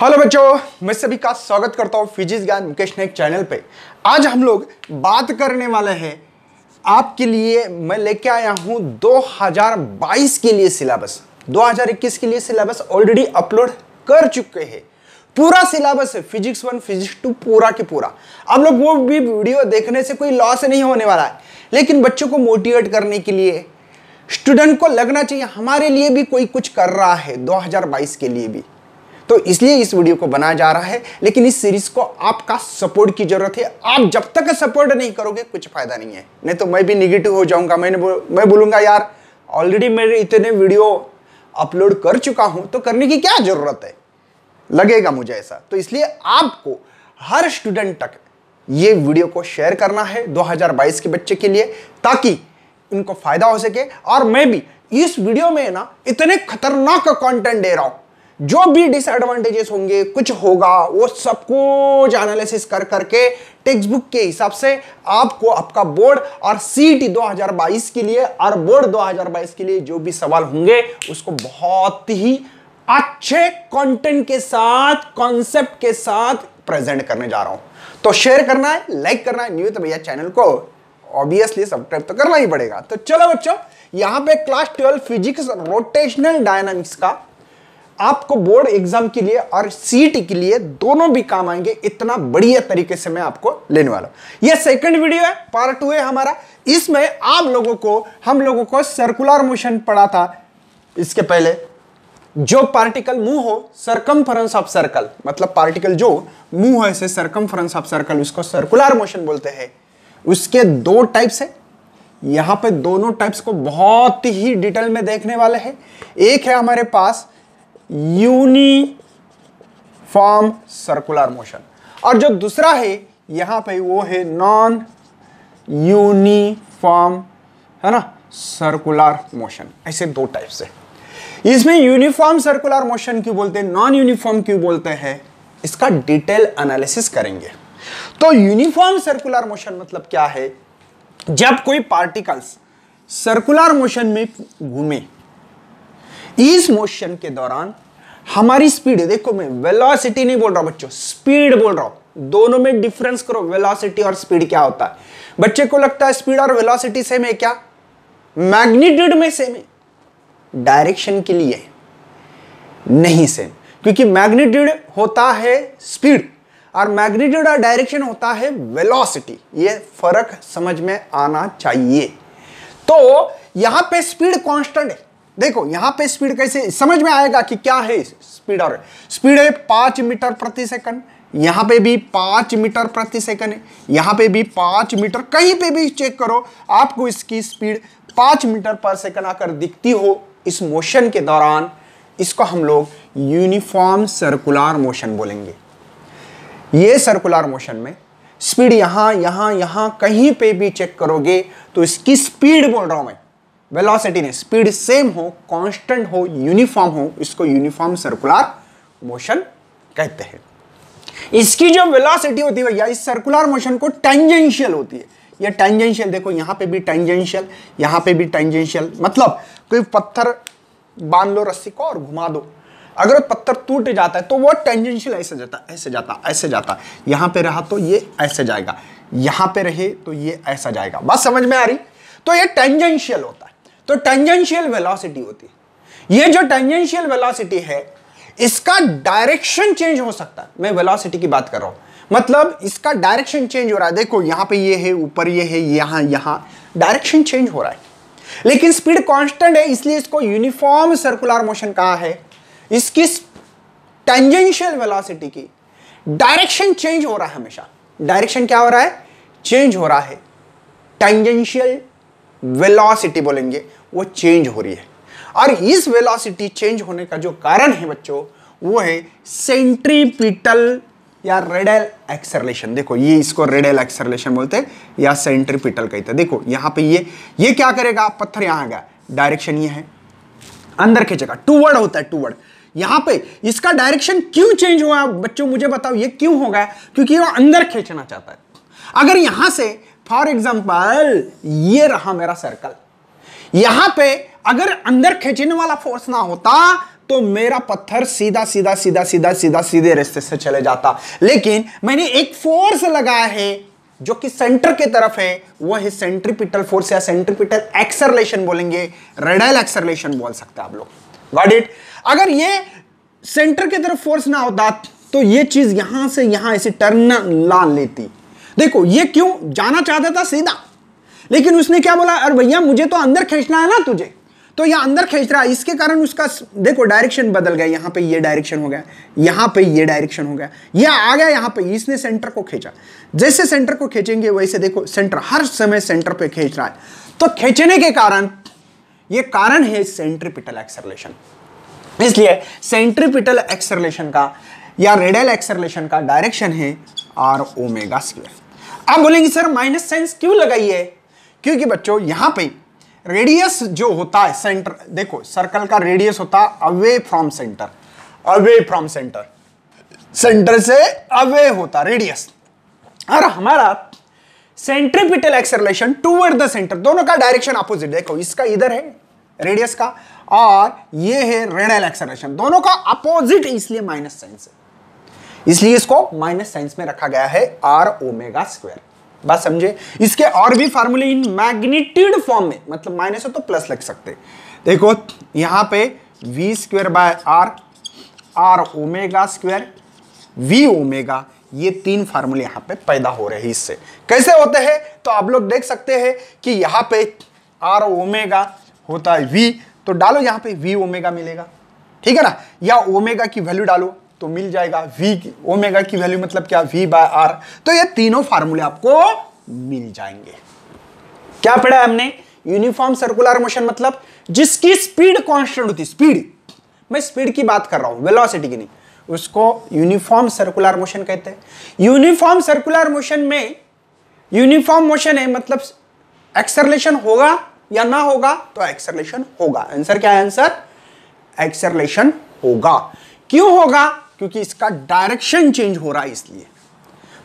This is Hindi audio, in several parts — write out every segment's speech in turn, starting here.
हेलो बच्चों मैं सभी का स्वागत करता हूँ फिजिक्स ज्ञान मुकेश नायक चैनल पे आज हम लोग बात करने वाले हैं आपके लिए मैं लेके आया हूँ 2022 के लिए सिलेबस 2021 के लिए सिलेबस ऑलरेडी अपलोड कर चुके हैं पूरा सिलेबस है फिजिक्स वन फिजिक्स टू पूरा के पूरा आप लोग वो भी वीडियो देखने से कोई लॉस नहीं होने वाला है लेकिन बच्चों को मोटिवेट करने के लिए स्टूडेंट को लगना चाहिए हमारे लिए भी कोई कुछ कर रहा है 2022 के लिए भी तो इसलिए इस वीडियो को बनाया जा रहा है लेकिन इस सीरीज को आपका सपोर्ट की जरूरत है आप जब तक सपोर्ट नहीं करोगे कुछ फायदा नहीं है नहीं तो मैं भी निगेटिव हो जाऊंगा मैंने मैं बोलूंगा यार ऑलरेडी मैं इतने वीडियो अपलोड कर चुका हूं तो करने की क्या जरूरत है लगेगा मुझे ऐसा तो इसलिए आपको हर स्टूडेंट तक ये वीडियो को शेयर करना है 2022 के बच्चे के लिए ताकि उनको फायदा हो सके और मैं भी इस वीडियो में ना इतने खतरनाक कंटेंट दे रहा हूं जो भी डिसएडवांटेजेस होंगे कुछ होगा वो सब कुछ एनालिसिस कर करके टेक्स्ट बुक के हिसाब से आपको आपका बोर्ड और सीटी 2022 के लिए और बोर्ड 2022 के लिए जो भी सवाल होंगे उसको बहुत ही अच्छे कंटेंट के साथ कॉन्सेप्ट के साथ प्रेजेंट करने जा रहा हूं तो शेयर करना है लाइक करना है न्यू तो भैया चैनल को ऑब्वियसली सब्सक्राइब तो करना ही पड़ेगा तो चलो बच्चों यहां पे class twelve physics rotational dynamics का आपको बोर्ड एग्जाम के लिए और सीट के लिए दोनों भी काम आएंगे इतना बढ़िया तरीके से मैं आपको लेने वाला हूं यह सेकंड वीडियो है पार्ट टू है हमारा इसमें आप लोगों को हम लोगों को सर्कुलर मोशन पढ़ा था इसके पहले जो पार्टिकल मुंह हो सरकमफरेंस ऑफ सर्कल मतलब पार्टिकल जो मुंह है ऐसे सरकमफरेंस ऑफ सर्कल उसको सर्कुलर मोशन बोलते हैं उसके दो टाइप्स है यहां पे दोनों टाइप्स को बहुत ही डिटेल में देखने वाले हैं एक है हमारे पास यूनिफॉर्म सर्कुलर मोशन और जो दूसरा है यहां पे वो है नॉन यूनिफॉर्म है ना सर्कुलर मोशन ऐसे दो टाइप से इसमें यूनिफॉर्म सर्कुलर मोशन क्यों बोलते हैं नॉन यूनिफॉर्म क्यों बोलते हैं इसका डिटेल एनालिसिस करेंगे तो यूनिफॉर्म सर्कुलर मोशन मतलब क्या है जब कोई पार्टिकल्स सर्कुलर मोशन में घूमे इस मोशन के दौरान हमारी स्पीड देखो मैं वेलोसिटी नहीं बोल रहा बच्चों स्पीड बोल रहा हूं दोनों में डिफरेंस करो वेलोसिटी और स्पीड क्या होता है बच्चे को लगता है स्पीड और वेलोसिटी सेम है क्या मैग्नीट्यूड में सेम है डायरेक्शन के लिए नहीं सेम क्योंकि मैग्नीट्यूड होता है स्पीड और मैग्नीट्यूड और डायरेक्शन होता है वेलोसिटी ये फर्क समझ में आना चाहिए तो यहां पे स्पीड कांस्टेंट है देखो यहां पे स्पीड कैसे समझ में आएगा कि क्या है स्पीड और स्पीड है पांच मीटर प्रति सेकंड यहां पे भी पांच मीटर प्रति सेकंड है यहां पे भी पांच मीटर कहीं पे भी चेक करो आपको इसकी स्पीड पांच मीटर पर सेकंड आकर दिखती हो इस मोशन के दौरान इसको हम लोग यूनिफॉर्म सर्कुलर मोशन बोलेंगे ये सर्कुलर मोशन में स्पीड यहां यहां यहां कहीं पे भी चेक करोगे तो इसकी स्पीड बोल रहा हूं मैं वेलोसिटी ने स्पीड सेम हो कांस्टेंट हो यूनिफॉर्म हो इसको यूनिफॉर्म सर्कुलर मोशन कहते हैं इसकी जो वेलोसिटी होती है भैया इस सर्कुलर मोशन को टेंजेंशियल होती है ये टेंजेंशियल देखो यहाँ पे भी टेंजेंशियल यहाँ पे भी टेंजेंशियल मतलब कोई पत्थर बांध लो रस्सी को और घुमा दो अगर पत्थर टूट जाता है तो वो टेंजेंशियल ऐसे जाता ऐसे जाता ऐसे जाता यहाँ पे रहा तो ये ऐसे जाएगा यहाँ पे रहे तो ये ऐसा जाएगा बस समझ में आ रही तो ये टेंजेंशियल होता है तो टेंजेंशियल वेलोसिटी होती है ये जो टेंजेंशियल वेलोसिटी है इसका डायरेक्शन चेंज हो सकता है मैं वेलोसिटी की बात कर रहा हूं मतलब इसका डायरेक्शन चेंज हो रहा है देखो यहां पे ये है ऊपर ये है यहां यहां डायरेक्शन चेंज हो रहा है लेकिन स्पीड कांस्टेंट है इसलिए इसको यूनिफॉर्म सर्कुलर मोशन कहा है इसकी टेंजेंशियल वेलोसिटी की डायरेक्शन चेंज हो रहा है हमेशा डायरेक्शन क्या हो रहा है चेंज हो रहा है टेंजेंशियल वेलोसिटी बोलेंगे वो चेंज हो रही है और इस वेलोसिटी चेंज होने का जो कारण है बच्चों वो है सेंट्रीपिटल या रेडल एक्सरलेशन देखो ये इसको रेडल एक्सरलेशन बोलते हैं या सेंट्रीपिटल कहते हैं देखो यहां पे ये ये क्या करेगा पत्थर यहां आएगा डायरेक्शन ये है अंदर खींचेगा टूवर्ड होता है टूवर्ड यहां पे इसका डायरेक्शन क्यों चेंज हुआ बच्चों मुझे बताओ ये क्यों हो गया क्योंकि वो अंदर खींचना चाहता है अगर यहां से फॉर एग्जाम्पल ये रहा मेरा सर्कल यहां पे अगर अंदर खींचने वाला फोर्स ना होता तो मेरा पत्थर सीधा सीधा सीधा सीधा सीधा सीधे रास्ते से चले जाता लेकिन मैंने एक फोर्स लगाया है जो कि सेंटर की तरफ है वह है सेंट्रीपिटल फोर्स या सेंट्रीपिटल एक्सरलेशन बोलेंगे रेडल एक्सरलेशन बोल सकते आप लोग गॉट इट अगर ये सेंटर की तरफ फोर्स ना होता तो ये चीज यहां से यहां ऐसे टर्न ला लेती देखो ये क्यों जाना चाहता था सीधा लेकिन उसने क्या बोला अरे भैया मुझे तो अंदर खींचना है ना तुझे तो यह अंदर खींच रहा है इसके कारण उसका देखो डायरेक्शन बदल गया यहां पे ये डायरेक्शन हो गया यहां पे ये डायरेक्शन हो गया ये आ गया यहां पे इसने सेंटर को खींचा जैसे सेंटर को खींचेंगे वैसे देखो सेंटर हर समय सेंटर पे खींच रहा है तो खींचने के कारण ये कारण है सेंट्रीपिटल एक्सरलेशन इसलिए सेंट्रीपिटल एक्सरलेशन का या रेडियल एक्सरलेशन का डायरेक्शन है आर ओमेगा स्क्वायर आप बोलेंगे सर माइनस साइंस क्यों लगाई है क्योंकि बच्चों यहां पे रेडियस जो होता है सेंटर देखो सर्कल का रेडियस होता है away from centre away from centre centre से अवे होता रेडियस और हमारा centripetal acceleration toward the centre दोनों का डायरेक्शन अपोजिट देखो इसका इधर है रेडियस का और ये है रेडल एक्सरलेशन दोनों का अपोजिट इसलिए माइनस साइन है इसलिए इसको माइनस साइंस में रखा गया है आर ओमेगा स्क्वायर बात समझे इसके और भी फॉर्मूले इन मैग्नीट्यूड फॉर्म में मतलब माइनस हो तो प्लस लग सकते देखो यहां पे V square by R R omega square V omega ये तीन फार्मूले यहां पे पैदा हो रहे हैं इससे कैसे होते हैं तो आप लोग देख सकते हैं कि यहां पे आर ओमेगा होता है वी तो डालो यहां पे वी ओमेगा मिलेगा ठीक है ना या ओमेगा की वैल्यू डालो तो मिल जाएगा वी की ओमेगा की वैल्यू मतलब क्या वी बाय आर तो ये तीनों फार्मूले आपको मिल जाएंगे क्या पढ़ा हमने यूनिफॉर्म सर्कुलर मोशन मतलब जिसकी स्पीड कॉन्स्टेंट होती स्पीड मैं स्पीड की बात कर रहा हूं वेलोसिटी की नहीं उसको यूनिफॉर्म सर्कुलर मोशन कहते हैं यूनिफॉर्म सर्कुलर मोशन में यूनिफॉर्म मोशन है मतलब एक्सरलेशन होगा या ना होगा तो एक्सरलेशन होगा आंसर क्या है आंसर एक्सरलेशन होगा क्यों होगा क्योंकि इसका डायरेक्शन चेंज हो रहा है इसलिए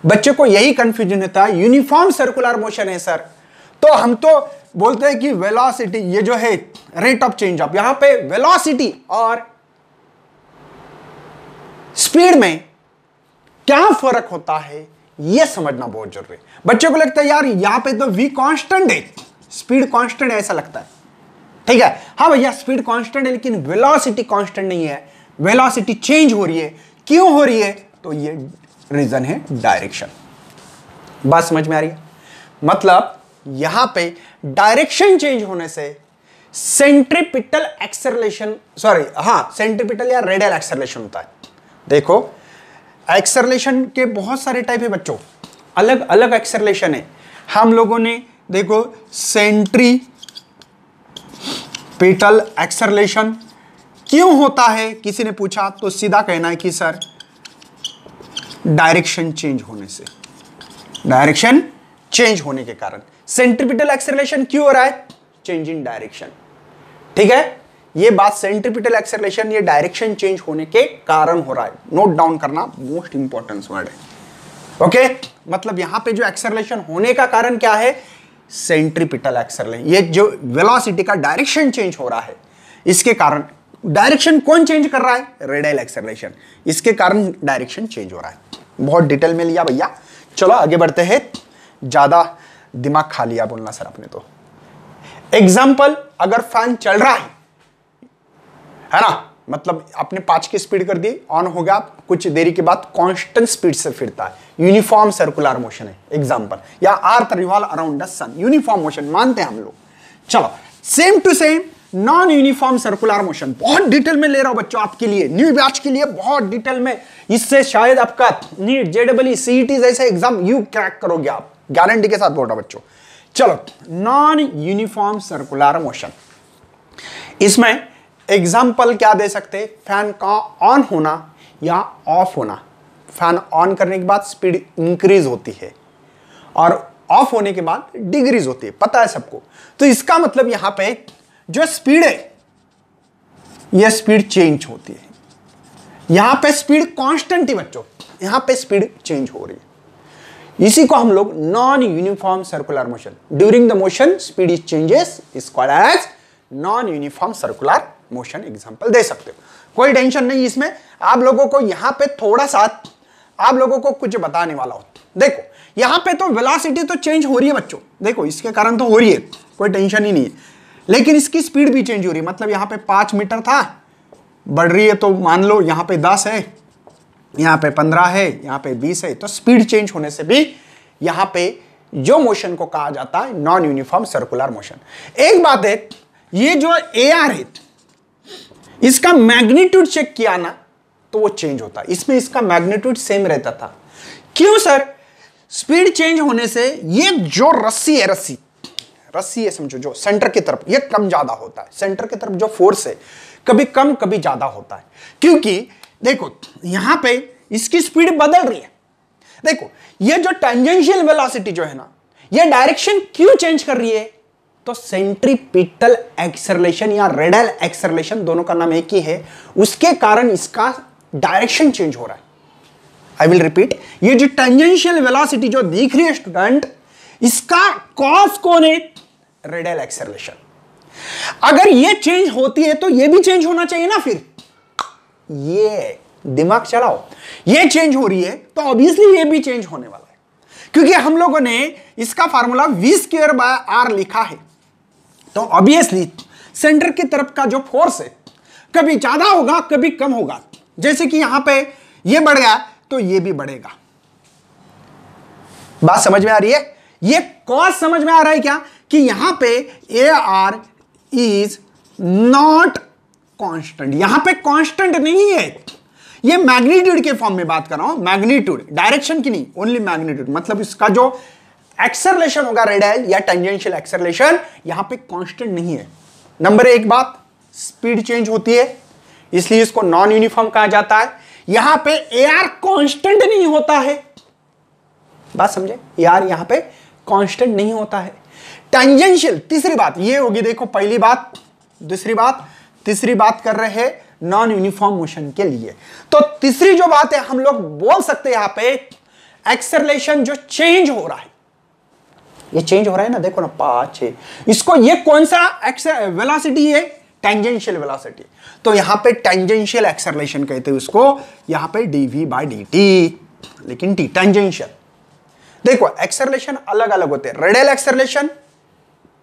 बच्चे को यही कंफ्यूजन होता है यूनिफॉर्म सर्कुलर मोशन है सर तो हम तो बोलते हैं कि वेलोसिटी ये जो है रेट ऑफ चेंज ऑफ यहां पे वेलोसिटी और स्पीड में क्या फर्क होता है यह समझना बहुत जरूरी है बच्चों को लगता है यार यहां पे तो वी कांस्टेंट है स्पीड कांस्टेंट ऐसा लगता है ठीक है हाँ भैया स्पीड कांस्टेंट है लेकिन वेलोसिटी कांस्टेंट नहीं है वेलोसिटी चेंज हो रही है क्यों हो रही है तो ये रीजन है डायरेक्शन बात समझ में आ रही है मतलब यहां पे डायरेक्शन चेंज होने से सेंट्रिपिटल एक्सरलेशन सॉरी हाँ सेंट्रिपिटल या रेडियल एक्सरलेशन होता है देखो एक्सरलेशन के बहुत सारे टाइप है बच्चों अलग अलग एक्सरलेशन है हम लोगों ने देखो सेंट्री पिटल एक्सरलेशन क्यों होता है किसी ने पूछा तो सीधा कहना है कि सर डायरेक्शन चेंज होने से डायरेक्शन चेंज होने के कारण सेंट्रिपिटल एक्सलेशन क्यों हो रहा है चेंज इन डायरेक्शन ठीक है ये बात सेंट्रिपिटल एक्सलेशन ये डायरेक्शन चेंज होने के कारण हो रहा है नोट डाउन करना मोस्ट इंपॉर्टेंट वर्ड है ओके मतलब यहां पे जो एक्सरलेशन होने का कारण क्या है सेंट्रीपिटल एक्सलेशन ये जो वेलोसिटी का डायरेक्शन चेंज हो रहा है इसके कारण डायरेक्शन कौन चेंज कर रहा है रेडियल एक्सेलरेशन इसके कारण डायरेक्शन चेंज हो रहा है बहुत डिटेल में लिया भैया चलो आगे बढ़ते हैं ज़्यादा दिमाग खा लिया बोलना सर आपने तो एग्जाम्पल अगर फैन चल रहा है है ना मतलब आपने पांच की स्पीड कर दी ऑन हो गया कुछ देरी के बाद कांस्टेंट स्पीड से फिरता है यूनिफॉर्म सर्कुलर मोशन है एग्जाम्पल या earth revolve around the sun uniform motion मानते हैं हम लोग चलो same to same non uniform circular motion बहुत डिटेल में ले रहा हूं बच्चों आपके लिए न्यू बैच के लिए बहुत डिटेल में इससे शायद आपका नीट जेडब्ल्यू सीईटी जैसे एग्जाम यू क्रैक करोगे आप गारंटी के साथ बोल रहा बच्चों चलो नॉन यूनिफॉर्म सर्कुलर मोशन इसमें एग्जाम्पल क्या दे सकते फैन का ऑन होना या ऑफ होना फैन ऑन करने के बाद स्पीड इंक्रीज होती है और ऑफ होने के बाद डिग्रीज होती है पता है सबको तो इसका मतलब यहां पे जो स्पीड है यह स्पीड चेंज होती है यहां पे स्पीड कांस्टेंट ही बच्चों यहां पे स्पीड चेंज हो रही है इसी को हम लोग non uniform circular motion during the motion speed is changes is call as non uniform circular motion example दे सकते हो कोई टेंशन नहीं इसमें आप लोगों को यहां पे थोड़ा सा आप लोगों को कुछ बताने वाला हो देखो यहां पे तो वेलोसिटी तो चेंज हो रही है बच्चों देखो इसके कारण तो हो रही है कोई टेंशन ही नहीं है लेकिन इसकी स्पीड भी चेंज हो रही है मतलब यहां पे पांच मीटर था बढ़ रही है तो मान लो यहां पे दस है यहां पे पंद्रह है यहां पे बीस है तो स्पीड चेंज होने से भी यहां पे जो मोशन को कहा जाता है नॉन यूनिफॉर्म सर्कुलर मोशन एक बात है ये जो ए आर है इसका मैग्नीट्यूड चेक किया ना तो वो चेंज होता इसमें इसका मैग्नीट्यूड सेम रहता था क्यों सर स्पीड चेंज होने से ये जो रस्सी है रस्सी रस्सी है समझो जो सेंटर की तरफ ये कम ज्यादा होता है सेंटर की तरफ जो फोर्स है कभी कम कभी ज्यादा होता है क्योंकि देखो यहां पे इसकी स्पीड बदल रही है देखो ये जो टेंजेंशियल वेलोसिटी जो है ना ये डायरेक्शन क्यों चेंज कर रही है तो सेंट्रीपिटल एक्सरलेशन या रेडल एक्सरलेशन दोनों का नाम एक ही है उसके कारण इसका डायरेक्शन चेंज हो रहा है आई विल रिपीट ये जो टेंजेंशियल वेलासिटी जो दिख रही है स्टूडेंट इसका कॉज कौन है रेडल एक्सेलरेशन अगर ये चेंज होती है तो ये भी चेंज होना चाहिए ना फिर ये दिमाग चलाओ ये चेंज हो रही है तो ऑब्वियसली ये भी चेंज होने वाला है क्योंकि हम लोगों ने इसका formula V square by R लिखा है तो ऑब्वियसली सेंटर की तरफ का जो फोर्स है कभी ज्यादा होगा कभी कम होगा जैसे कि यहां पे ये बढ़ गया तो ये भी बढ़ेगा बात समझ में आ रही है ये कॉस समझ में आ रहा है क्या कि यहां पे A R is not constant यहां पे कांस्टेंट नहीं है ये मैग्नीट्यूड के फॉर्म में बात कर रहा हूं मैग्नीट्यूड डायरेक्शन की नहीं ओनली मैग्नीट्यूड मतलब इसका जो एक्सरलेशन होगा रेडाइल या टेंजेंशियल एक्सरलेशन यहां पे कांस्टेंट नहीं है नंबर एक बात स्पीड चेंज होती है इसलिए इसको नॉन यूनिफॉर्म कहा जाता है यहां पे ए आर कॉन्स्टेंट नहीं होता है बात समझे ए आर यहां पे कांस्टेंट नहीं होता है टेंजेंशियल तीसरी बात ये होगी देखो पहली बात दूसरी बात तीसरी बात कर रहे हैं नॉन यूनिफॉर्म मोशन के लिए तो तीसरी जो बात है हम लोग बोल सकते हैं यहां पे एक्सरलेशन जो चेंज हो रहा है ये चेंज हो रहा है ना देखो ना पांच इसको ये कौन सा वेलोसिटी है टेंजेंशियल वेलोसिटी तो यहां पे टेंजेंशियल एक्सरलेशन कहते हैं उसको यहां पे dv बाय dt लेकिन टी टेंजेंशियल देखो एक्सरलेशन अलग अलग होते हैं रेडियल एक्सरलेशन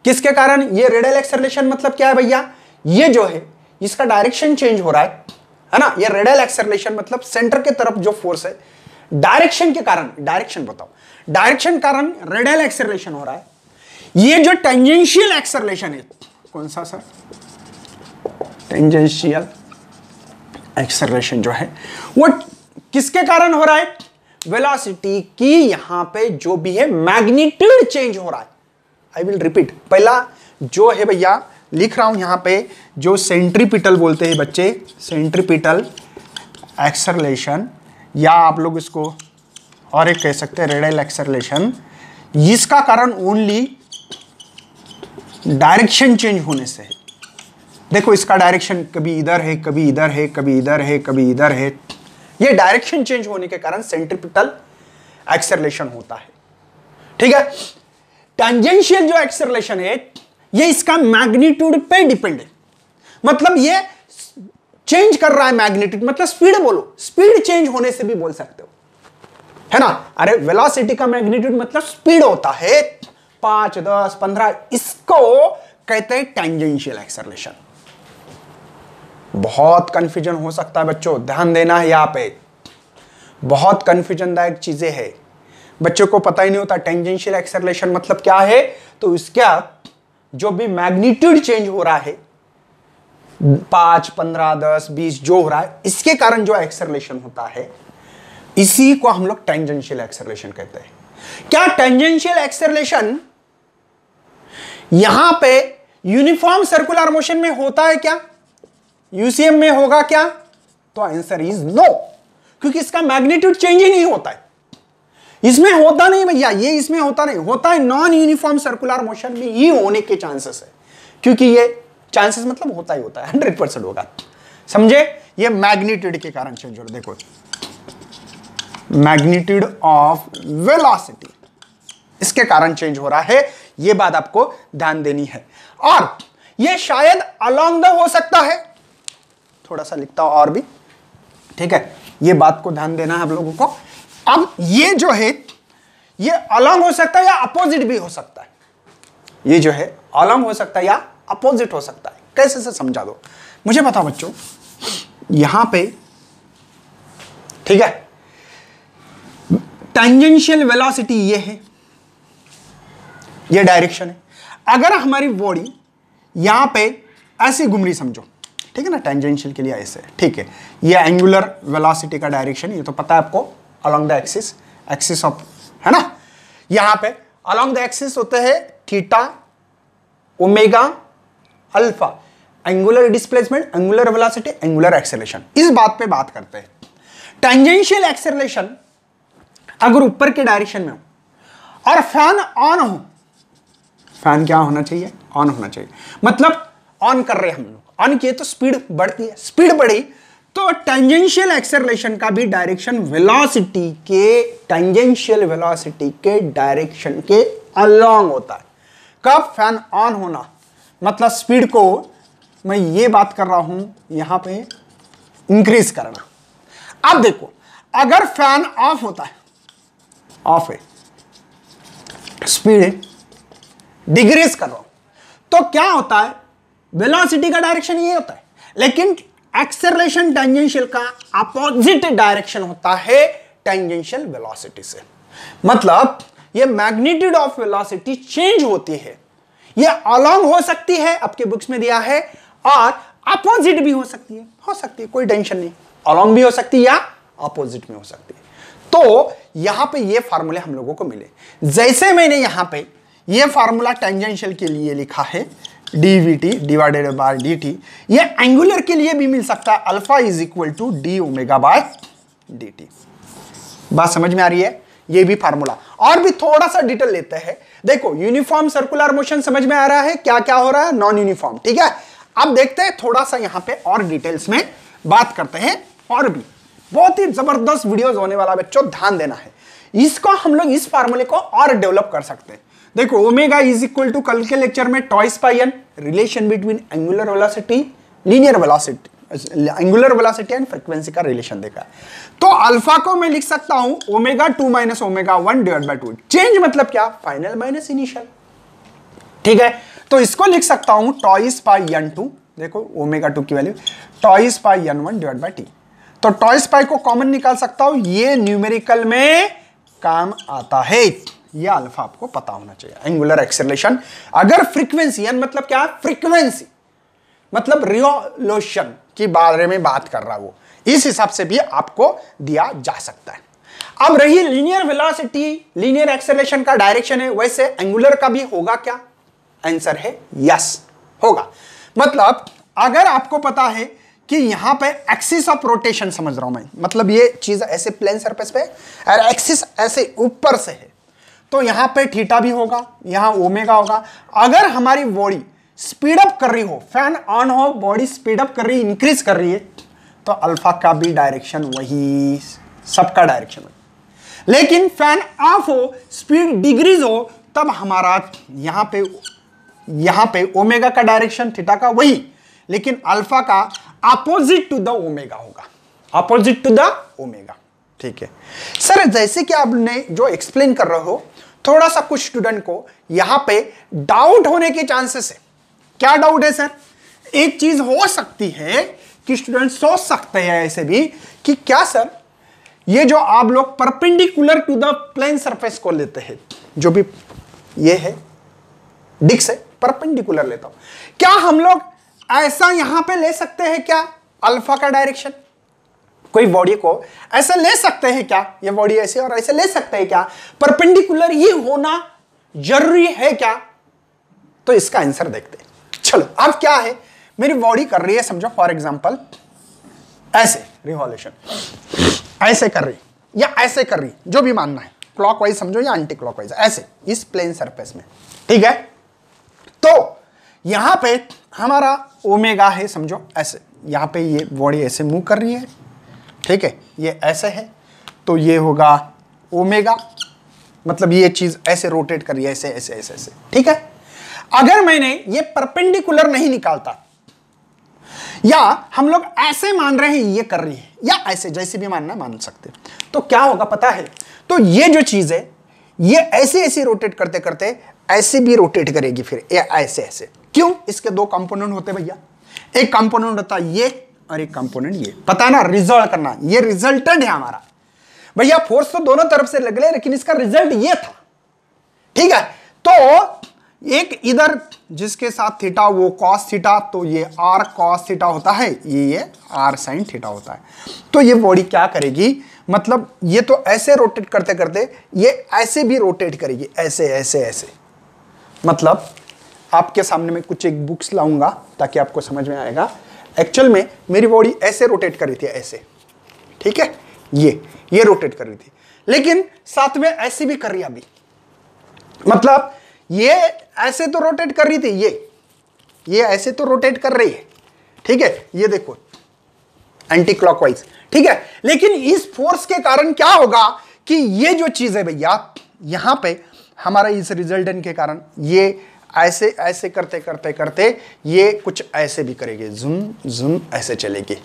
किसके कारण ये रेडियल एक्सरलेशन मतलब क्या है भैया ये जो है इसका डायरेक्शन चेंज हो रहा है है ना ये रेडियल एक्सरलेशन मतलब सेंटर के तरफ जो फोर्स है डायरेक्शन के कारण डायरेक्शन बताओ डायरेक्शन कारण रेडियल एक्सरलेशन हो रहा है ये जो टेंजेंशियल एक्सरलेशन है कौन सा सर टेंजेंशियल एक्सरलेशन जो है वो किसके कारण हो रहा है वेलोसिटी की यहां पे जो भी है मैग्नीट्यूड चेंज हो रहा है आई विल रिपीट पहला जो है भैया लिख रहा हूँ यहाँ पे जो सेंट्रीपिटल बोलते हैं बच्चे सेंट्रीपिटल एक्सरलेशन या आप लोग इसको और एक कह सकते हैं रेडल एक्सरलेशन इसका कारण ओनली डायरेक्शन चेंज होने से है देखो इसका डायरेक्शन कभी इधर है कभी इधर है कभी इधर है कभी इधर है ये डायरेक्शन चेंज होने के कारण सेंट्रीपिटल एक्सरलेशन होता है ठीक है टेंजेंशियल जो एक्सरलेशन है ये इसका मैग्नीट्यूड पे डिपेंड है मतलब ये चेंज कर रहा है मैग्नेटिक मतलब स्पीड बोलो स्पीड चेंज होने से भी बोल सकते हो है ना अरे वेलोसिटी का मैग्नीट्यूड मतलब स्पीड होता है पांच दस पंद्रह इसको कहते हैं टेंजेंशियल एक्सरलेशन बहुत कंफ्यूजन हो सकता है बच्चों ध्यान देना है यहां पे बहुत कंफ्यूजनदायक चीजें हैं बच्चों को पता ही नहीं होता टेंजेंशियल एक्सरलेशन मतलब क्या है तो इसका जो भी मैग्नीट्यूड चेंज हो रहा है पांच पंद्रह दस बीस जो हो रहा है इसके कारण जो एक्सरलेशन होता है इसी को हम लोग टेंजेंशियल एक्सरलेशन कहते हैं क्या टेंजेंशियल एक्सरलेशन यहां पे यूनिफॉर्म सर्कुलर मोशन में होता है क्या यूसीएम में होगा क्या तो आंसर इज नो क्योंकि इसका मैग्नीट्यूड चेंज ही नहीं होता है इसमें होता नहीं भैया ये इसमें होता नहीं होता है नॉन यूनिफॉर्म सर्कुलर मोशन में ही होने के चांसेस है क्योंकि ये चांसेस मतलब होता ही होता है हंड्रेड परसेंट होगा समझे ये मैग्नीट्यूड के कारण चेंज हो रहा देखो मैग्नीट्यूड ऑफ वेलोसिटी इसके कारण चेंज हो रहा है ये बात आपको ध्यान देनी है और ये शायद अलोंग द हो सकता है थोड़ा सा लिखता हूं और भी ठीक है ये बात को ध्यान देना है आप लोगों को अब ये जो है ये अलॉन्ग हो सकता है या अपोजिट भी हो सकता है ये जो है अलॉन्ग हो सकता है या अपोजिट हो सकता है कैसे से समझा दो मुझे बताओ बच्चों यहां पे ठीक है टेंजेंशियल वेलोसिटी ये है ये डायरेक्शन है अगर हमारी बॉडी यहां पे ऐसी घूम रही समझो ठीक है ना टेंजेंशियल के लिए ऐसे ठीक है ये एंगुलर वेलोसिटी का डायरेक्शन ये तो पता है आपको along the axis axis of है ना यहां पे अलोंग द एक्सिस होते हैं theta omega alpha angular displacement angular velocity angular acceleration इस बात पे बात करते हैं टेंजेंशियल एक्सेलेशन अगर ऊपर के डायरेक्शन में हो और फैन ऑन हो फैन क्या होना चाहिए ऑन होना चाहिए मतलब ऑन कर रहे हैं हम लोग ऑन किए तो स्पीड बढ़ती है स्पीड बढ़ी तो टेंजेंशियल एक्सेलरेशन का भी डायरेक्शन वेलोसिटी के टेंजेंशियल वेलोसिटी के डायरेक्शन के अलोंग होता है कब फैन ऑन होना मतलब स्पीड को मैं ये बात कर रहा हूं यहां पे इंक्रीज करना अब देखो अगर फैन ऑफ होता है ऑफ है स्पीड है करो कर तो क्या होता है वेलोसिटी का डायरेक्शन ये होता है लेकिन एक्सेलरेशन टेंजेंशियल का अपोजिट डायरेक्शन होता है टेंजेंशियल वेलोसिटी से मतलब ये मैग्नीट्यूड ऑफ वेलोसिटी चेंज होती है ये अलोंग हो सकती है आपके बुक्स में दिया है और अपोजिट भी हो सकती है हो सकती है कोई टेंशन नहीं अलोंग भी हो सकती है या अपोजिट में हो सकती है तो यहां पे ये फार्मूले हम लोगों को मिले जैसे मैंने यहां पे ये फार्मूला टेंजेंशियल के लिए लिखा है D V T divided by D T ये एंगुलर के लिए भी मिल सकता है alpha is equal to D omega by D T बात समझ में आ रही है ये भी फार्मूला और भी थोड़ा सा डिटेल लेते हैं देखो यूनिफॉर्म सर्कुलर मोशन समझ में आ रहा है क्या क्या हो रहा है नॉन यूनिफॉर्म ठीक है अब देखते हैं थोड़ा सा यहां पे और डिटेल्स में बात करते हैं और भी बहुत ही जबरदस्त वीडियोस होने वाला बच्चों ध्यान देना है इसको हम लोग इस फार्मूले को और डेवलप कर सकते हैं देखो ओमेगा इज इक्वल टू कल के लेक्चर में twice pi n relation between angular velocity linear velocity angular velocity and frequency का रिलेशन देखा तो अल्फा को मैं लिख सकता हूं omega two minus omega one divide by two change मतलब क्या फाइनल माइनस इनिशियल ठीक है तो इसको लिख सकता हूं टॉइस पाई एन टू देखो ओमेगा टू की value twice pi n one divide by t तो टॉइस पाई को कॉमन निकाल सकता हूं ये न्यूमेरिकल में काम आता है यह अल्फा आपको पता होना चाहिए एंगुलर एक्सेलेशन अगर फ्रीक्वेंसी मतलब क्या है फ्रीक्वेंसी मतलब रियोलोशन के बारे में बात कर रहा वो इस हिसाब से भी आपको दिया जा सकता है अब रही लीनियर वेलोसिटी लीनियर एक्सेलेशन का डायरेक्शन है वैसे एंगुलर का भी होगा क्या आंसर है यस होगा मतलब अगर आपको पता है कि यहां पे एक्सिस ऑफ रोटेशन समझ रहा हूं मैं मतलब ये चीज ऐसे प्लेन सरफेस पे और एक्सिस ऐसे ऊपर से है तो यहां पे थीटा भी होगा यहां ओमेगा होगा अगर हमारी बॉडी स्पीड अप कर रही हो फैन ऑन हो बॉडी स्पीड अप कर रही इंक्रीज कर रही है तो अल्फा का भी डायरेक्शन वही सबका डायरेक्शन वही लेकिन फैन ऑफ हो स्पीड डिग्रीज हो तब हमारा यहां पे यहां पे ओमेगा का डायरेक्शन थीटा का वही लेकिन अल्फा का अपोजिट टू द ओमेगा होगा अपोजिट टू द ओमेगा ठीक है सर जैसे कि आपने जो एक्सप्लेन कर रहे हो थोड़ा सा कुछ स्टूडेंट को यहां पे डाउट होने के चांसेस है क्या डाउट है सर एक चीज हो सकती है कि स्टूडेंट सोच सकते हैं ऐसे भी कि क्या सर ये जो आप लोग perpendicular to the plane surface को लेते हैं जो भी ये है डिक्स है परपेंडिकुलर लेता हूं क्या हम लोग ऐसा यहां पे ले सकते हैं क्या अल्फा का डायरेक्शन कोई बॉडी को ऐसा ले सकते हैं क्या ये बॉडी ऐसे और ऐसे ले सकते हैं क्या परपेंडिकुलर ये होना जरूरी है क्या तो इसका आंसर देखते चलो अब क्या है मेरी बॉडी कर रही है समझो फॉर एग्जाम्पल ऐसे रिवॉल्यूशन ऐसे कर रही या ऐसे कर रही जो भी मानना है क्लॉकवाइज समझो या एंटी क्लॉकवाइज ऐसे इस प्लेन सरफेस में ठीक है तो यहां पे हमारा ओमेगा है समझो ऐसे यहां पे ये बॉडी ऐसे मूव कर रही है ठीक है ये ऐसे है तो ये होगा ओमेगा मतलब ये चीज ऐसे रोटेट कर रही है ऐसे ऐसे ऐसे ऐसे ठीक है अगर मैंने ये परपेंडिकुलर नहीं निकालता या हम लोग ऐसे मान रहे हैं ये कर रही है या ऐसे जैसे भी मानना मान सकते तो क्या होगा पता है तो ये जो चीज है ये ऐसे ऐसे रोटेट करते करते ऐसे भी रोटेट करेगी फिर ऐसे ऐसे क्यों इसके दो कंपोनेंट होते भैया एक कंपोनेंट होता ये और एक कंपोनेंट ये पता है ना रिजल्ट करना ये रिजल्टेंट है हमारा भैया फोर्स तो दोनों तरफ से लग रहे लेकिन इसका रिजल्ट ये था ठीक है तो एक इधर जिसके साथ थीटा वो कॉस थीटा तो ये आर कॉस थीटा होता है ये ये आर साइन थीटा होता है तो ये बॉडी क्या करेगी मतलब ये तो ऐसे रोटेट करते करते ये ऐसे भी रोटेट करेगी ऐसे ऐसे ऐसे मतलब आपके सामने में कुछ एक बुक्स लाऊंगा ताकि आपको समझ में आएगा एक्चुअल में मेरी बॉडी ऐसे रोटेट कर रही थी ऐसे ठीक है ये ये रोटेट कर रही थी लेकिन साथ में ऐसे भी कर रही अभी मतलब ये ऐसे तो रोटेट कर रही थी ये ये ऐसे तो रोटेट कर रही है ठीक है ये देखो एंटी क्लॉकवाइज ठीक है लेकिन इस फोर्स के कारण क्या होगा कि ये जो चीज है भैया यहां पे हमारा इस रिजल्टेंट के कारण ये ऐसे ऐसे करते करते करते ये कुछ ऐसे भी करेगी जूम जूम ऐसे चलेगी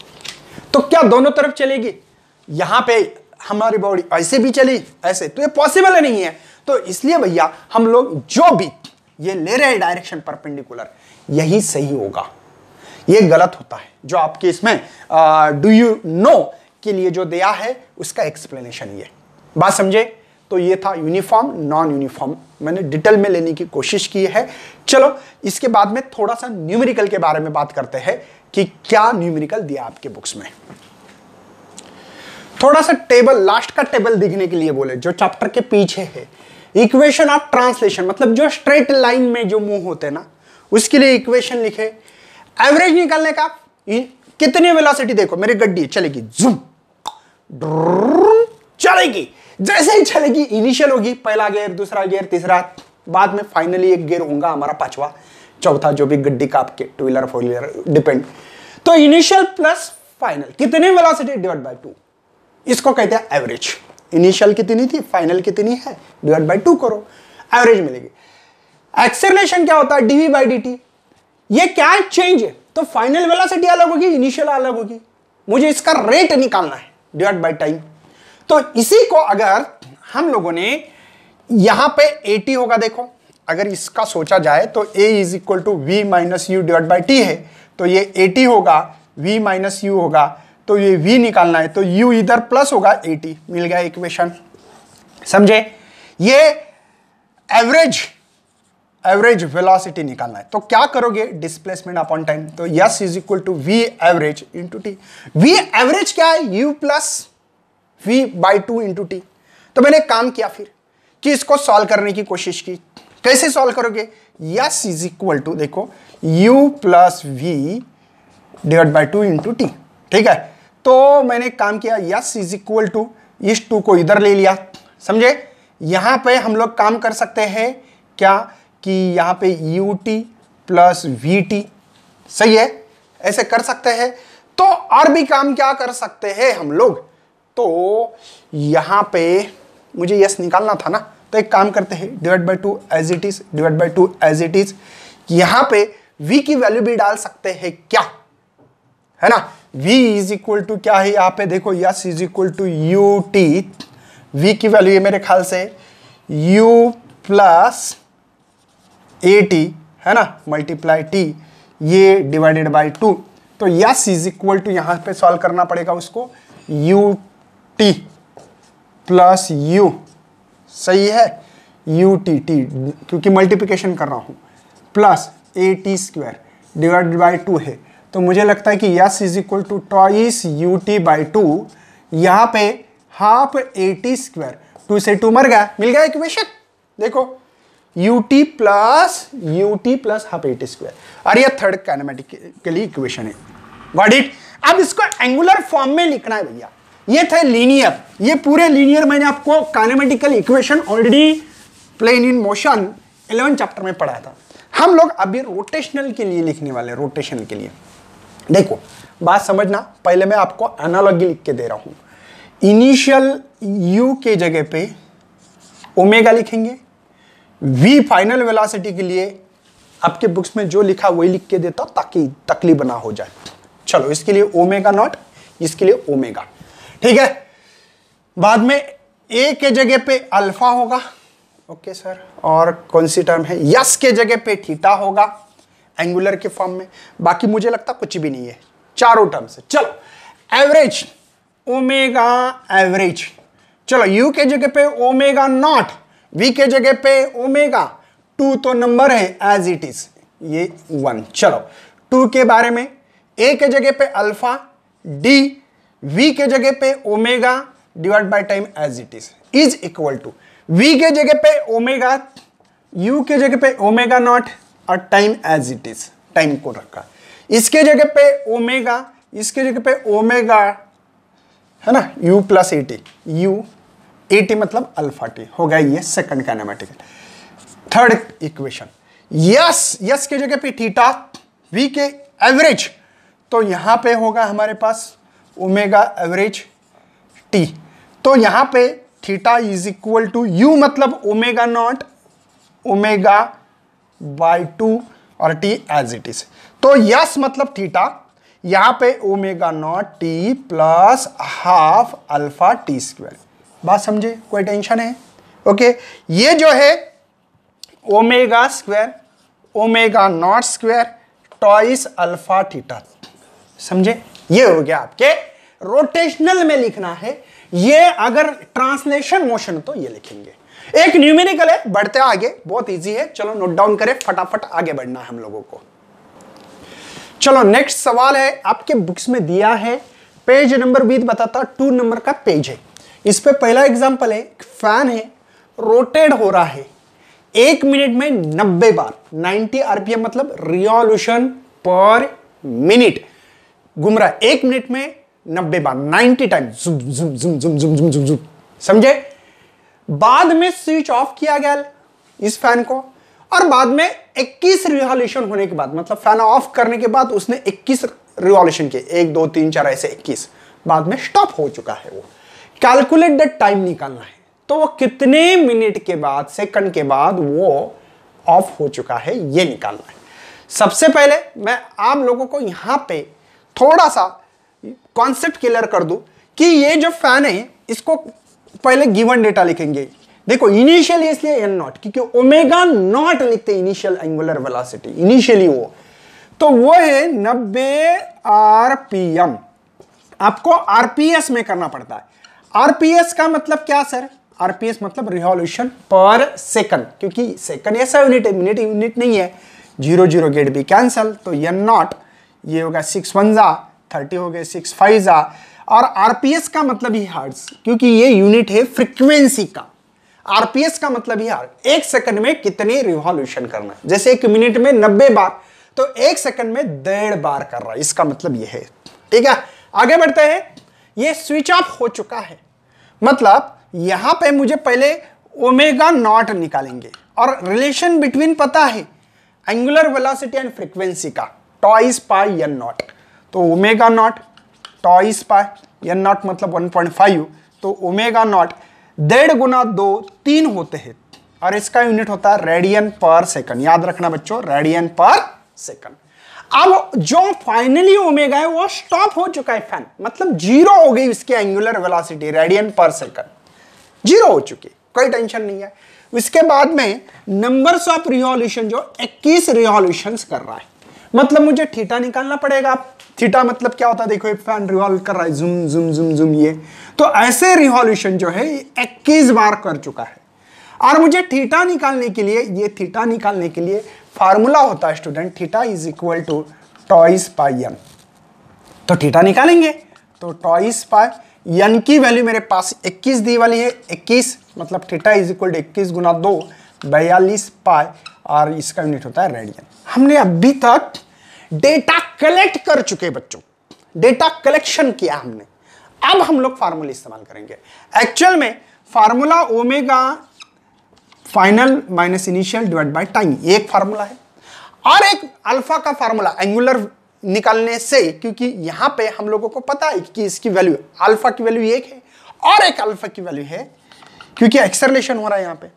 तो क्या दोनों तरफ चलेगी यहां पे हमारी बॉडी ऐसे भी चली ऐसे तो ये पॉसिबल नहीं है तो इसलिए भैया हम लोग जो भी ये ले रहे हैं डायरेक्शन परपेंडिकुलर यही सही होगा ये गलत होता है जो आपके इसमें डू यू नो के लिए जो दिया है उसका एक्सप्लेनेशन ये बात समझे तो ये था यूनिफॉर्म नॉन यूनिफॉर्म मैंने डिटेल में लेने की कोशिश की है चलो इसके बाद में थोड़ा सा न्यूमेरिकल के बारे में बात करते हैं कि क्या न्यूमेरिकल दिया आपके बुक्स में थोड़ा सा टेबल लास्ट का टेबल दिखने के लिए बोले जो चैप्टर के पीछे है इक्वेशन ऑफ ट्रांसलेशन मतलब जो स्ट्रेट लाइन में जो मुंह होते ना उसके लिए इक्वेशन लिखे एवरेज निकालने का कितनी वेलोसिटी देखो मेरी गड्डी चलेगी जूम चलेगी जैसे ही चलेगी इनिशियल होगी पहला गेयर दूसरा गेयर तीसरा बाद में फाइनली एक गेयर होगा हमारा पांचवा चौथा जो भी गड्डी का आपके two wheeler four wheeler depend तो इनिशियल प्लस फाइनल कितने वेलोसिटी डिवाइड बाय टू इसको कहते हैं एवरेज इनिशियल कितनी थी फाइनल कितनी है डिवाइड बाय टू करो एवरेज मिलेगी एक्सेलरेशन क्या होता है डीवी बाई डी ये क्या चेंज है तो फाइनल वेलोसिटी अलग होगी इनिशियल अलग होगी मुझे इसका रेट निकालना है डिवाइड बाय टाइम तो इसी को अगर हम लोगों ने यहां पे टी होगा देखो अगर इसका सोचा जाए तो a is equal to v minus u divide by t है तो ये टी होगा v माइनस यू होगा तो ये v निकालना है तो u इधर प्लस होगा टी मिल गया इक्वेशन समझे ये एवरेज एवरेज वेलोसिटी निकालना है तो क्या करोगे डिस्प्लेसमेंट अपॉन टाइम तो s is equal to v average into t v average क्या है u plus v by two into t तो मैंने काम किया फिर कि इसको सॉल्व करने की कोशिश की कैसे सॉल्व करोगे यस इज इक्वल टू देखो u plus v divide by two into t ठीक है तो मैंने काम किया यस इज इक्वल टू इस टू को इधर ले लिया समझे यहां पे हम लोग काम कर सकते हैं क्या कि यहां पे u t plus v t सही है ऐसे कर सकते हैं तो और भी काम क्या कर सकते हैं हम लोग तो यहाँ पे मुझे यस निकालना था ना तो एक काम करते हैं divide by two as it is divide by two as it is यहाँ पे v की वैल्यू भी डाल सकते हैं क्या है ना v इज इक्वल टू क्या है यहाँ पे देखो s is equal to u t v की वैल्यू ये मेरे ख्याल से u प्लस ए टी है ना मल्टीप्लाई टी ये डिवाइडेड बाई टू तो यस इज इक्वल टू यहाँ पे सॉल्व करना पड़ेगा उसको यू टी प्लस यू सही है यू टी टी क्योंकि मल्टीप्लिकेशन कर रहा हूँ plus a t square divided by two है तो मुझे लगता है कि s is equal to twice u t by two यहाँ पे half a t square two से टू मर गया मिल गया इक्वेशन देखो u t plus u t plus half a t square और यह थर्ड कैनमेटिकली इक्वेशन है वॉट इट अब इसको एंगुलर फॉर्म में लिखना है भैया ये थे लीनियर ये पूरे लीनियर मैंने आपको kinematical equation already plane in motion eleven chapter में पढ़ाया था हम लोग अभी रोटेशनल के लिए लिखने वाले रोटेशन के लिए देखो बात समझना पहले मैं आपको एनालॉगी लिख के दे रहा हूं इनिशियल यू के जगह पे ओमेगा लिखेंगे वी फाइनल वेलासिटी के लिए आपके बुक्स में जो लिखा वही लिख के देता ताकि तकलीफ ना हो जाए चलो इसके लिए ओमेगा नॉट इसके लिए ओमेगा ठीक है बाद में ए के जगह पे अल्फा होगा ओके सर और कौन सी टर्म है यस के जगह पे थीटा होगा एंगुलर के फॉर्म में बाकी मुझे लगता कुछ भी नहीं है चारों टर्म से चलो एवरेज ओमेगा एवरेज चलो यू के जगह पे ओमेगा नॉट वी के जगह पे ओमेगा टू तो नंबर है एज इट इज ये वन चलो टू के बारे में ए के जगह पे अल्फा डी v के जगह पे omega divide by time as it is is equal to v के जगह पे ओमेगा u के जगह पे ओमेगा नॉट और time as it is time को रखा इसके जगह पे ओमेगा इसके जगह पे ओमेगा है ना u plus a t u a t मतलब अल्फा टी हो गया ये second kinematical third equation s s के जगह पे थीटा वी के एवरेज तो यहां पे होगा हमारे पास ओमेगा एवरेज टी तो यहाँ पे theta is equal to u मतलब omega naught omega by two और टी एज इट इज तो यस मतलब थीटा यहाँ पे omega naught t plus half alpha t square बात समझे कोई टेंशन है ओके okay, ये जो है omega square omega naught square twice alpha theta समझे ये हो गया आपके रोटेशनल में लिखना है ये अगर ट्रांसलेशन मोशन तो ये लिखेंगे एक न्यूमेरिकल है बढ़ते आगे बहुत इजी है चलो नोट डाउन करें फटाफट आगे बढ़ना है हम लोगों को चलो नेक्स्ट सवाल है आपके बुक्स में दिया है पेज नंबर बीत बताता टू नंबर का पेज है इस पे पहला एग्जांपल है फैन है रोटेड हो रहा है एक मिनट में 90 बार 90 आरपीएम मतलब रियोल्यूशन पर मिनट गुमराह एक मिनट में नब्बे बार नाइनटी टाइम समझे बाद में स्विच ऑफ किया गया इस फैन को और बाद में 21 रिवॉल्यूशन होने के बाद मतलब फैन ऑफ करने के बाद उसने 21 रिवॉल्यूशन किए एक दो तीन चार ऐसे 21 बाद में स्टॉप हो चुका है वो कैलकुलेट द टाइम निकालना है तो वो कितने मिनट के बाद सेकंड के बाद वो ऑफ हो चुका है ये निकालना है सबसे पहले मैं आप लोगों को यहां पे थोड़ा सा कॉन्सेप्ट क्लियर कर दूं कि ये जो फैन है इसको पहले गिवन डेटा लिखेंगे देखो इनिशियली इसलिए एन नॉट क्योंकि ओमेगा नॉट लिखते इनिशियल एंगुलर वेलोसिटी इनिशियली वो तो वो है नब्बे आरपीएम आपको आरपीएस में करना पड़ता है आरपीएस का मतलब क्या सर आरपीएस मतलब रिवॉल्यूशन पर सेकंड क्योंकि सेकंड ऐसा यूनिट है मिनट यूनिट नहीं है जीरो जीरो गेट भी कैंसल तो एन नॉट ये होगा सिक्स वन ज़ा थर्टी हो गए सिक्स फाइव ज़ा और आरपीएस का मतलब ही हर्ट्स क्योंकि ये यूनिट है फ्रिक्वेंसी का आरपीएस का मतलब ही हर्ट एक सेकंड में कितने रिवॉल्यूशन करना जैसे एक मिनट में नब्बे बार तो एक सेकंड में डेढ़ बार कर रहा है इसका मतलब यह है ठीक है आगे बढ़ते हैं ये स्विच ऑफ हो चुका है मतलब यहां पे मुझे पहले ओमेगा नॉट निकालेंगे और रिलेशन बिटवीन पता है एंगुलर वेलोसिटी एंड फ्रीक्वेंसी का टॉइस पाई एन नॉट तो omega naught twice pi n naught मतलब 1.5 तो ओमेगा नॉट डेढ़ गुना दो तीन होते हैं और इसका यूनिट होता है रेडियन पर सेकंड याद रखना बच्चों रेडियन पर सेकंड अब जो फाइनली ओमेगा है वो स्टॉप हो चुका है फैन मतलब जीरो हो गई उसकी angular velocity radian per second zero हो चुकी कोई टेंशन नहीं है उसके बाद में नंबर्स ऑफ रिवॉल्यूशन जो 21 रिवॉल्यूशन कर रहा है मतलब मुझे थीटा निकालना पड़ेगा थीटा मतलब क्या होता है देखो ये फैन रिवॉल्व कर रहा है जूम जूम जूम जूम ये तो ऐसे रिवॉल्यूशन जो है इक्कीस बार कर चुका है और मुझे थीटा निकालने के लिए ये थीटा निकालने के लिए फार्मूला होता है student theta is equal to twice pi n तो थीटा निकालेंगे तो टॉइस पाई एन की वैल्यू मेरे पास 21 दी वाली है 21 मतलब थीटा इज इक्वल टू इक्कीस गुना दो बयालीस पाई और इसका यूनिट होता है रेडियन हमने अभी तक डेटा कलेक्ट कर चुके बच्चों डेटा कलेक्शन किया हमने अब हम लोग फार्मूले इस्तेमाल करेंगे एक्चुअल में formula omega final minus initial divide by time एक फार्मूला है और एक अल्फा का फार्मूला एंगुलर निकालने से क्योंकि यहां पे हम लोगों को पता है कि इसकी वैल्यू अल्फा की वैल्यू एक है और एक अल्फा की वैल्यू है क्योंकि एक्सरलेशन हो रहा है यहां पे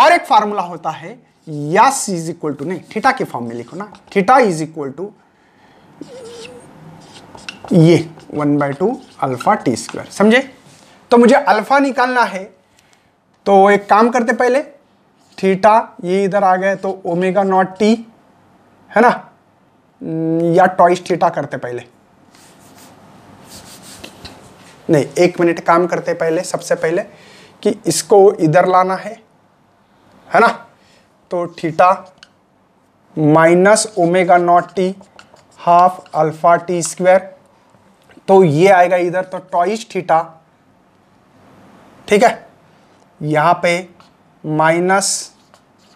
और एक फार्मूला होता है यस इज इक्वल टू नहीं थीटा के फॉर्म में लिखो ना थीटा इज इक्वल टू ये one by two alpha t square समझे तो मुझे अल्फा निकालना है तो एक काम करते पहले थीटा ये इधर आ गए तो ओमेगा नॉट टी है ना या टॉइस थीटा करते पहले नहीं एक मिनट काम करते पहले सबसे पहले कि इसको इधर लाना है है ना तो theta minus omega naught t half alpha t square तो ये आएगा इधर तो टॉइस थीटा ठीक है यहाँ पे minus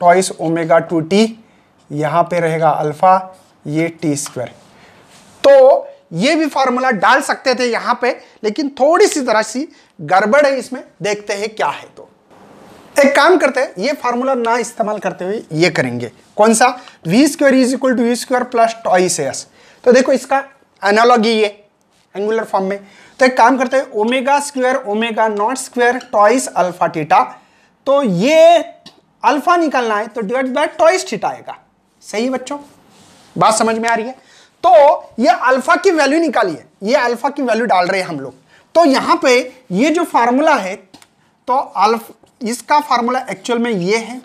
twice omega two t यहाँ पे रहेगा अल्फा ये टी स्क्वायर तो ये भी फार्मूला डाल सकते थे यहां पे लेकिन थोड़ी सी तरह सी गड़बड़ है इसमें देखते हैं क्या है तो एक काम करते हैं ये फार्मूला ना इस्तेमाल करते हुए ये करेंगे कौन सा v square is equal to v square plus twice s तो देखो इसका एनालॉगी ये एंगुलर फॉर्म में तो एक काम करते हैं omega square omega naught square twice alpha theta तो ये अल्फा निकालना है तो डिवाइड बाय टॉइस टीटा आएगा सही बच्चों बात समझ में आ रही है तो ये अल्फा की वैल्यू निकालिए ये अल्फा की वैल्यू डाल रहे हैं हम लोग तो यहां पे ये जो फार्मूला है तो अल्फा इसका फार्मूला एक्चुअल में ये है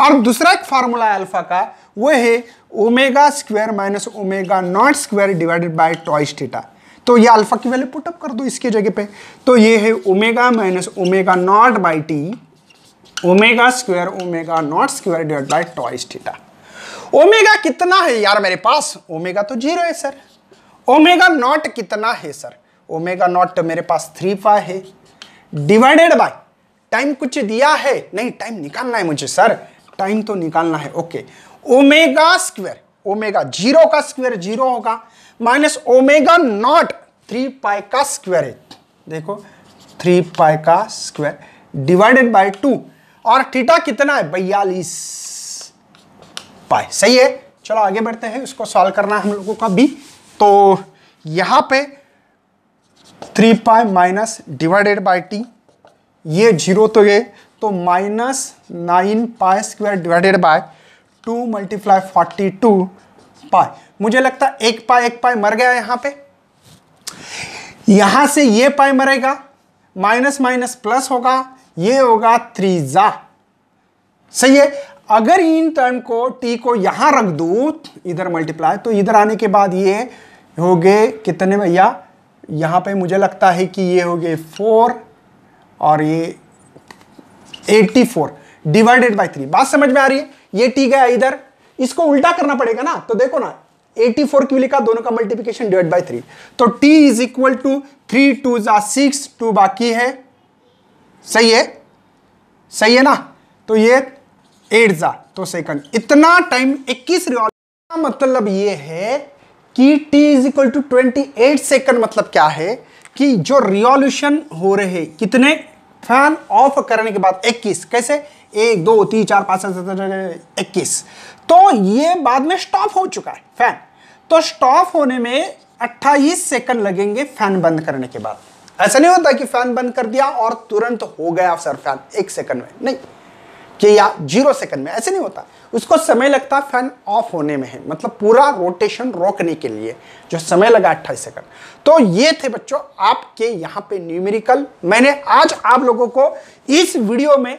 और दूसरा एक फार्मूला अल्फा का वो है omega square minus omega naught square divided by twice theta तो ये अल्फा की वैल्यू अप कर दो इसके जगह पे तो ये है omega minus omega naught by t omega square omega naught square divided by twice theta omega कितना है यार मेरे पास ओमेगा तो जीरो है सर ओमेगा नॉट कितना है सर ओमेगा नॉट मेरे पास थ्री पाई है डिवाइडेड बाय टाइम कुछ दिया है नहीं टाइम निकालना है मुझे सर टाइम तो निकालना है okay omega square omega zero का स्क्वायर जीरो होगा minus omega naught three pi का स्क्वायर है देखो थ्री पाई का स्क्वायर डिवाइडेड बाय टू और थीटा कितना है बयालीस पाई सही है चलो आगे बढ़ते हैं उसको सॉल्व करना है हम लोगों का भी तो यहां पे three pi minus divided by t ये जीरो तो ये तो minus nine pi square divided by two multiply forty two pi मुझे लगता है एक पाए एक पाए मर गया यहाँ पे यहाँ से ये पाए मरेगा माइनस माइनस प्लस होगा ये होगा थ्री जा सही है अगर इन टर्म को टी को यहाँ रख दू इधर मल्टीप्लाई तो इधर आने के बाद ये हो गए कितने भैया यहाँ पे मुझे लगता है कि ये हो गए फोर और ये 84 डिवाइडेड बाय थ्री बात समझ में आ रही है ये टी गया इधर इसको उल्टा करना पड़ेगा ना तो देखो ना 84 क्यों लिखा दोनों का मल्टीप्लीकेशन डिवाइड बाई थ्री तो t is equal to three two जा सिक्स टू बाकी है सही है सही है ना तो ये एट जा तो सेकंड इतना टाइम 21 रिवॉल्व मतलब ये है कि t is equal to twenty second मतलब क्या है कि जो रिवॉल्यूशन हो रहे कितने फैन ऑफ करने के बाद 21 कैसे एक दो तीन चार पांच सात इक्कीस तो ये बाद में स्टॉप हो चुका है फैन तो स्टॉप होने में 28 सेकंड लगेंगे फैन बंद करने के बाद ऐसा नहीं होता कि फैन बंद कर दिया और तुरंत हो गया सर फैन एक सेकंड में नहीं कि या जीरो सेकंड में ऐसे नहीं होता उसको समय लगता है फैन ऑफ होने में है मतलब पूरा रोटेशन रोकने के लिए जो समय लगा अट्ठाईस सेकंड तो ये थे बच्चों आपके यहाँ पे न्यूमेरिकल मैंने आज आप लोगों को इस वीडियो में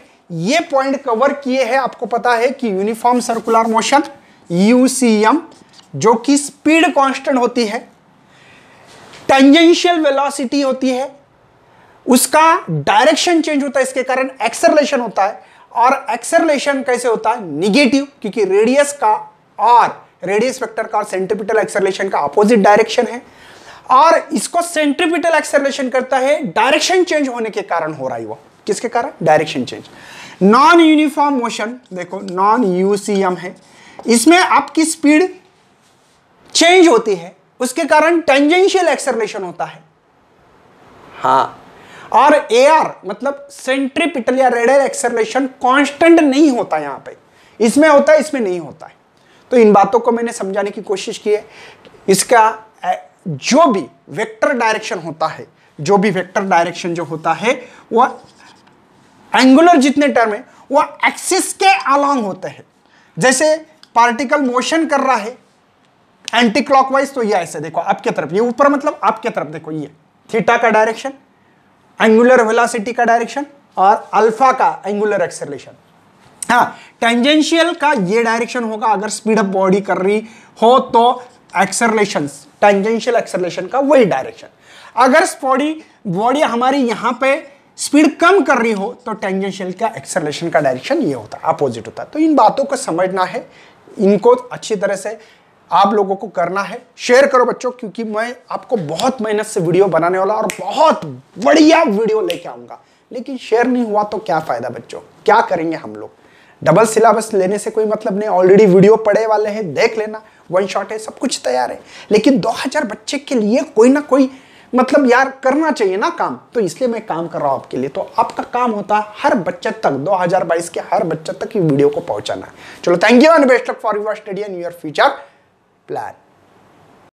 ये पॉइंट कवर किए हैं आपको पता है कि यूनिफॉर्म सर्कुलर मोशन यू जो कि स्पीड कॉन्स्टेंट होती है टेंजेंशियल वेलोसिटी होती है उसका डायरेक्शन चेंज होता है इसके कारण एक्सरलेशन होता है और एक्सरलेशन कैसे होता है निगेटिव क्योंकि रेडियस का और रेडियस वेक्टर का और एक्सरलेशन का अपोजिट डायरेक्शन है और इसको सेंट्रिपिटल एक्सरलेशन करता है डायरेक्शन चेंज होने के कारण हो रहा है वो किसके कारण direction change non uniform motion देखो नॉन यूसीएम है इसमें आपकी स्पीड चेंज होती है उसके कारण टेंजेंशियल एक्सरलेशन होता है हाँ और ए आर मतलब सेंट्रीपिटल या रेडर एक्सलेशन कांस्टेंट नहीं होता यहाँ पे इसमें होता है इसमें नहीं होता है तो इन बातों को मैंने समझाने की कोशिश की है इसका जो भी वेक्टर डायरेक्शन होता है जो भी वेक्टर डायरेक्शन जो होता है वह एंगुलर जितने टर्म है वह एक्सिस के अलॉन्ग होते हैं जैसे पार्टिकल मोशन कर रहा है एंटी क्लॉकवाइज तो ये ऐसे देखो आपके तरफ ये ऊपर मतलब आपके तरफ देखो ये थीटा का डायरेक्शन एंगुलर वेलोसिटी का डायरेक्शन और अल्फा का एंगुलर एक्सेलेशन हाँ टेंजेंशियल का ये डायरेक्शन होगा अगर स्पीड ऑफ बॉडी कर रही हो तो एक्सेलेशन टेंजेंशियल एक्सेलेशन का वही डायरेक्शन अगर बॉडी बॉडी हमारी यहां पे स्पीड कम कर रही हो तो टेंजेंशियल का एक्सेलेशन का डायरेक्शन ये होता है अपोजिट होता है तो इन बातों को समझना है इनको अच्छी तरह से आप लोगों को करना है शेयर करो बच्चों क्योंकि मैं आपको बहुत मेहनत से वीडियो बनाने वाला और बहुत बढ़िया वीडियो लेके आऊंगा लेकिन शेयर नहीं हुआ तो क्या फायदा बच्चों क्या करेंगे हम लोग डबल सिलेबस लेने से कोई मतलब नहीं ऑलरेडी वीडियो पड़े वाले हैं देख लेना वन शॉट है सब कुछ तैयार है लेकिन 2000 बच्चे के लिए कोई ना कोई मतलब यार करना चाहिए ना काम तो इसलिए मैं काम कर रहा हूं आपके लिए तो आपका काम होता है हर बच्चे तक 2022 के हर बच्चे तक ये वीडियो को पहुंचाना चलो thank you and best luck for your study and your future plan.